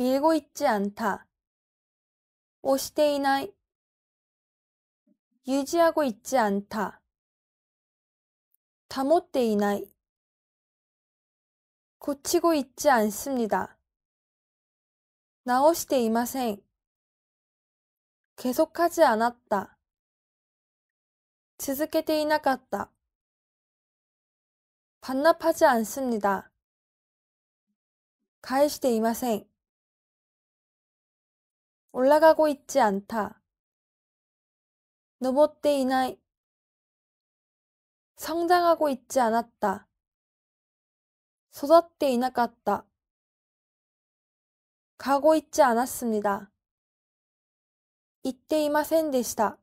見えごいっちゃんた。押していない。ゆじあごいっちゃんた。保っていない。こっちごいっちゃんすみだ。直していません。계속하지않았 다。 続けていなかった。반납하지않습니 다。 返していません。 올라가고 있지 않다. 登っていない 성장하고 있지 않았다. 育っていなかった. 가고 있지 않았습니다. 行っていませんでした。